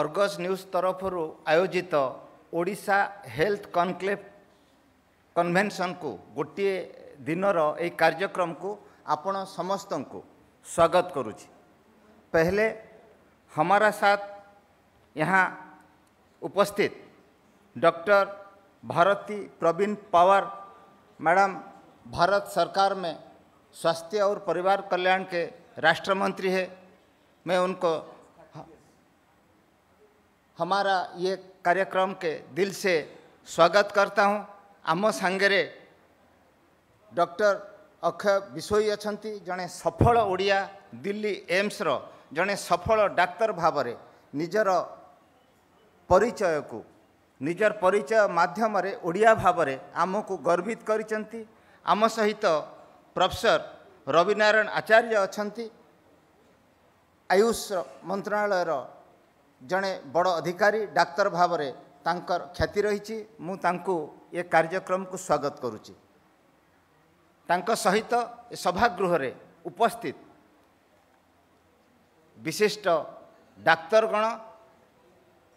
अर्गज news तरफ आयोजित Voda health conclave कन्भेनसन को गोटे दिन कार्यक्रम को आपण समस्त को स्वागत करुच्ची पहले हमारा साथ यहाँ उपस्थित डॉक्टर भारती प्रवीण पवार मैडम भारत सरकार में स्वास्थ्य और परिवार कल्याण के राष्ट्रमंत्री है मैं उनको हमारा ये कार्यक्रम के दिल से स्वागत करता हूँ आम सांगे डॉक्टर अक्षय विशोई अच्छा जड़े सफल ओडिया दिल्ली एम्स रणे सफल डाक्तर भाव निजर परिचय को निजर परिचय मध्यम ओडिया भाव आम को गर्वित करम सहित प्रफेसर रविनारायण आचार्य अच्छा आयुष मंत्रालय रा ଜଣେ ବଡ଼ ଅଧିକାରୀ ଡାକ୍ତର ଭାବରେ ତାଙ୍କର ଖ୍ୟାତି ରହିଛି ମୁଁ ତାଙ୍କୁ ଏ କାର୍ଯ୍ୟକ୍ରମକୁ ସ୍ୱାଗତ କରୁଛି ତାଙ୍କ ସହିତ ଏ ସଭାଗୃହରେ ଉପସ୍ଥିତ ବିଶିଷ୍ଟ ଡାକ୍ତରଗଣ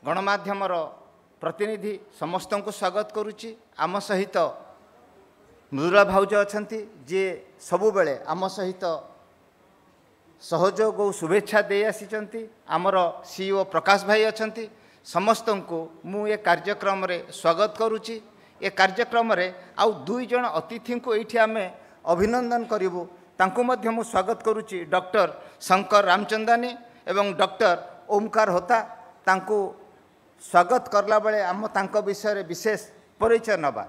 ଗଣମାଧ୍ୟମର ପ୍ରତିନିଧି ସମସ୍ତଙ୍କୁ ସ୍ୱାଗତ କରୁଛି ଆମ ସହିତ ମୃଦୁଳା ଭାଉଜ ଅଛନ୍ତି ଯିଏ ସବୁବେଳେ ଆମ ସହିତ ସହଯୋଗ ଓ ଶୁଭେଚ୍ଛା ଦେଇ ଆସିଛନ୍ତି ଆମର ସିଇଓ ପ୍ରକାଶ ଭାଇ ଅଛନ୍ତି ସମସ୍ତଙ୍କୁ ମୁଁ ଏ କାର୍ଯ୍ୟକ୍ରମରେ ସ୍ୱାଗତ କରୁଛି ଏ କାର୍ଯ୍ୟକ୍ରମରେ ଆଉ ଦୁଇ ଜଣ ଅତିଥିଙ୍କୁ ଏଇଠି ଆମେ ଅଭିନନ୍ଦନ କରିବୁ ତାଙ୍କୁ ମଧ୍ୟ ମୁଁ ସ୍ୱାଗତ କରୁଛି ଡକ୍ଟର ଶଙ୍କର ରାମଚନ୍ଦାନୀ ଏବଂ ଡକ୍ଟର ଓମକାର ହୋତା ତାଙ୍କୁ ସ୍ୱାଗତ କଲାବେଳେ ଆମ ତାଙ୍କ ବିଷୟରେ ବିଶେଷ ପରିଚୟ ନେବା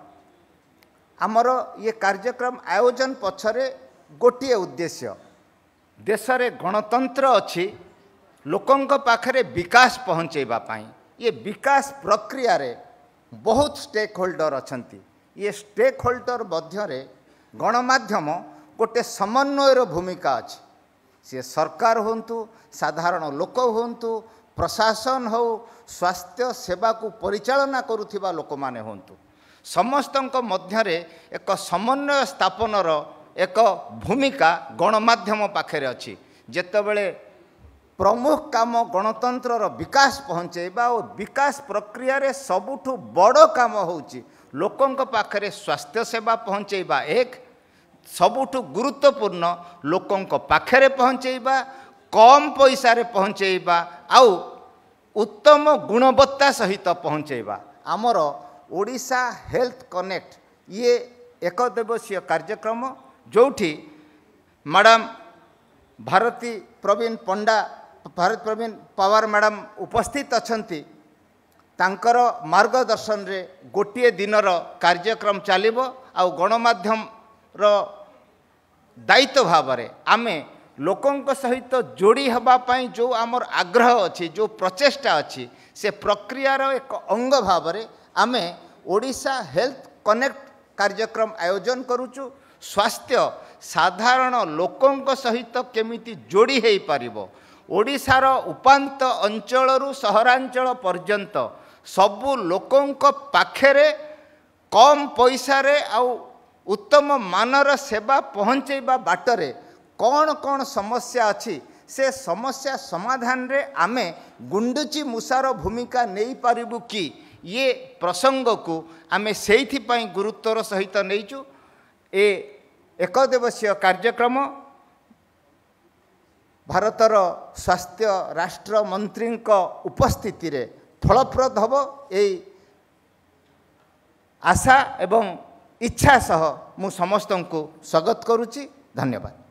ଆମର ଇଏ କାର୍ଯ୍ୟକ୍ରମ ଆୟୋଜନ ପଛରେ ଗୋଟିଏ ଉଦ୍ଦେଶ୍ୟ ଦେଶରେ ଗଣତନ୍ତ୍ର ଅଛି ଲୋକଙ୍କ ପାଖରେ ବିକାଶ ପହଞ୍ଚାଇବା ପାଇଁ ଇଏ ବିକାଶ ପ୍ରକ୍ରିୟାରେ ବହୁତ ଷ୍ଟେକ୍ ହୋଲ୍ଡର ଅଛନ୍ତି ଇଏ ଷ୍ଟେକ୍ ହୋଲ୍ଡର ମଧ୍ୟରେ ଗଣମାଧ୍ୟମ ଗୋଟିଏ ସମନ୍ୱୟର ଭୂମିକା ଅଛି ସିଏ ସରକାର ହୁଅନ୍ତୁ ସାଧାରଣ ଲୋକ ହୁଅନ୍ତୁ ପ୍ରଶାସନ ହେଉ ସ୍ୱାସ୍ଥ୍ୟ ସେବାକୁ ପରିଚାଳନା କରୁଥିବା ଲୋକମାନେ ହୁଅନ୍ତୁ ସମସ୍ତଙ୍କ ମଧ୍ୟରେ ଏକ ସମନ୍ୱୟ ସ୍ଥାପନର ଏକ ଭୂମିକା ଗଣମାଧ୍ୟମ ପାଖରେ ଅଛି ଯେତେବେଳେ ପ୍ରମୁଖ କାମ ଗଣତନ୍ତ୍ରର ବିକାଶ ପହଞ୍ଚାଇବା ଓ ବିକାଶ ପ୍ରକ୍ରିୟାରେ ସବୁଠୁ ବଡ଼ କାମ ହେଉଛି ଲୋକଙ୍କ ପାଖରେ ସ୍ୱାସ୍ଥ୍ୟ ସେବା ପହଞ୍ଚାଇବା ଏକ ସବୁଠୁ ଗୁରୁତ୍ୱପୂର୍ଣ୍ଣ ଲୋକଙ୍କ ପାଖରେ ପହଞ୍ଚାଇବା କମ୍ ପଇସାରେ ପହଞ୍ଚାଇବା ଆଉ ଉତ୍ତମ ଗୁଣବତ୍ତା ସହିତ ପହଞ୍ଚାଇବା ଆମର ଓଡ଼ିଶା ହେଲ୍ଥ କନେକ୍ଟ ଇଏ ଏକ କାର୍ଯ୍ୟକ୍ରମ ଯେଉଁଠି ମ୍ୟାଡ଼ାମ୍ ଭାରତୀ ପ୍ରବୀଣ ପଣ୍ଡା ଭାରତୀ ପ୍ରବୀଣ ପାୱାର ମ୍ୟାଡ଼ାମ୍ ଉପସ୍ଥିତ ଅଛନ୍ତି ତାଙ୍କର ମାର୍ଗଦର୍ଶନରେ ଗୋଟିଏ ଦିନର କାର୍ଯ୍ୟକ୍ରମ ଚାଲିବ ଆଉ ଗଣମାଧ୍ୟମର ଦାୟିତ୍ୱ ଭାବରେ ଆମେ ଲୋକଙ୍କ ସହିତ ଯୋଡ଼ି ହେବା ପାଇଁ ଯେଉଁ ଆମର ଆଗ୍ରହ ଅଛି ଯେଉଁ ପ୍ରଚେଷ୍ଟା ଅଛି ସେ ପ୍ରକ୍ରିୟାର ଏକ ଅଙ୍ଗ ଭାବରେ ଆମେ ଓଡ଼ିଶା ହେଲ୍ଥ କନେକ୍ଟ କାର୍ଯ୍ୟକ୍ରମ ଆୟୋଜନ କରୁଛୁ ସ୍ୱାସ୍ଥ୍ୟ ସାଧାରଣ ଲୋକଙ୍କ ସହିତ କେମିତି ଯୋଡ଼ି ହୋଇପାରିବ ଓଡ଼ିଶାର ଉପାନ୍ତ ଅଞ୍ଚଳରୁ ସହରାଞ୍ଚଳ ପର୍ଯ୍ୟନ୍ତ ସବୁ ଲୋକଙ୍କ ପାଖରେ କମ୍ ପଇସାରେ ଆଉ ଉତ୍ତମ ମାନର ସେବା ପହଞ୍ଚାଇବା ବାଟରେ କ'ଣ କ'ଣ ସମସ୍ୟା ଅଛି ସେ ସମସ୍ୟା ସମାଧାନରେ ଆମେ ଗୁଣ୍ଡୁଚି ମୂଷାର ଭୂମିକା ନେଇପାରିବୁ କି ଇଏ ପ୍ରସଙ୍ଗକୁ ଆମେ ସେଇଥିପାଇଁ ଗୁରୁତ୍ୱର ସହିତ ନେଇଛୁ ଏ ଏକ ଦିବସୀୟ କାର୍ଯ୍ୟକ୍ରମ ଭାରତର ସ୍ୱାସ୍ଥ୍ୟ ରାଷ୍ଟ୍ରମନ୍ତ୍ରୀଙ୍କ ଉପସ୍ଥିତିରେ ଫଳପ୍ରଦ ହେବ ଏଇ ଆଶା ଏବଂ ଇଚ୍ଛା ସହ ମୁଁ ସମସ୍ତଙ୍କୁ ସ୍ୱାଗତ କରୁଛି ଧନ୍ୟବାଦ